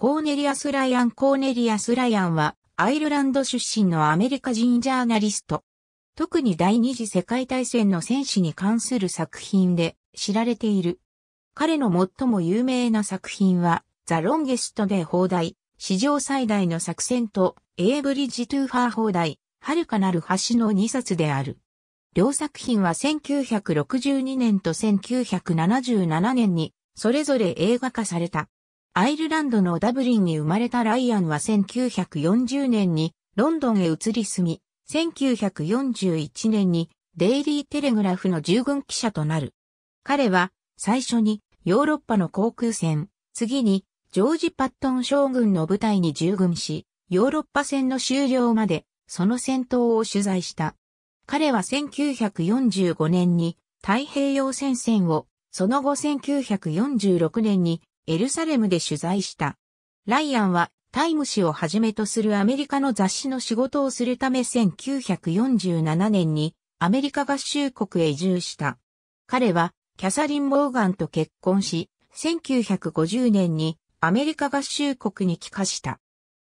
コーネリアス・ライアン・コーネリアス・ライアンは、アイルランド出身のアメリカ人ジャーナリスト。特に第二次世界大戦の戦士に関する作品で知られている。彼の最も有名な作品は、ザ・ロンゲストで放題、史上最大の作戦と、エイブリッジ・トゥーファー放題、遥かなる橋の2冊である。両作品は1962年と1977年に、それぞれ映画化された。アイルランドのダブリンに生まれたライアンは1940年にロンドンへ移り住み、1941年にデイリーテレグラフの従軍記者となる。彼は最初にヨーロッパの航空船、次にジョージ・パットン将軍の部隊に従軍し、ヨーロッパ戦の終了までその戦闘を取材した。彼は1945年に太平洋戦線を、その後1946年にエルサレムで取材した。ライアンはタイム誌をはじめとするアメリカの雑誌の仕事をするため1947年にアメリカ合衆国へ移住した。彼はキャサリン・モーガンと結婚し、1950年にアメリカ合衆国に帰化した。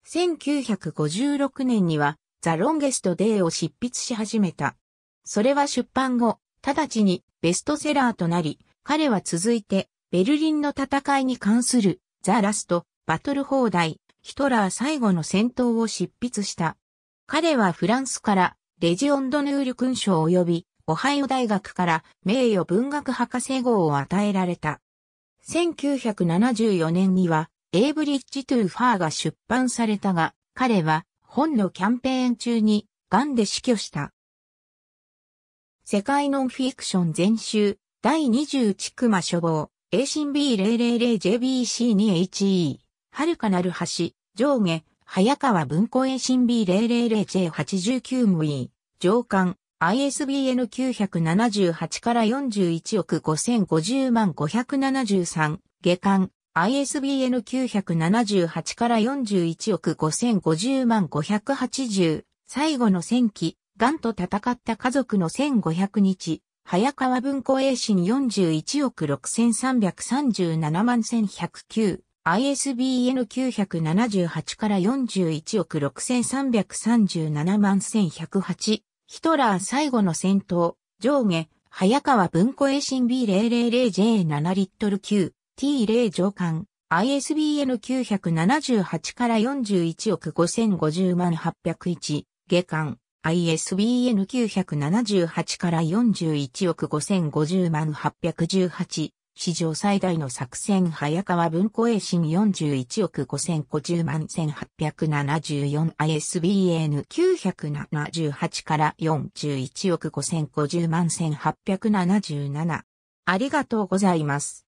1956年にはザ・ロンゲスト・デーを執筆し始めた。それは出版後、直ちにベストセラーとなり、彼は続いてベルリンの戦いに関するザ・ラスト・バトル放題、ヒトラー最後の戦闘を執筆した。彼はフランスからレジオンドヌール勲章及びオハイオ大学から名誉文学博士号を与えられた。1974年にはエイブリッジ・トゥ・ファーが出版されたが、彼は本のキャンペーン中に癌で死去した。世界ノンフィクション全集第20地熊書房 A 新 B000JBC2HE、遥かなる橋、上下、早川文庫 A 新 B000J89 ムイ、上巻、ISBN 978から41億5050万573、下巻、ISBN 978から41億5050万580、最後の戦記、癌と戦った家族の1500日、早川文庫栄新41億6337万1109、ISBN 978から41億6337万1108、ヒトラー最後の戦闘、上下、早川文庫栄新 B000J7 リットル級、T0 上巻、ISBN 978から41億5050万801、下巻、ISBN 978から41億5050万818、史上最大の作戦早川文庫衛信41億5050万 1874ISBN 978から41億5050万1877。ありがとうございます。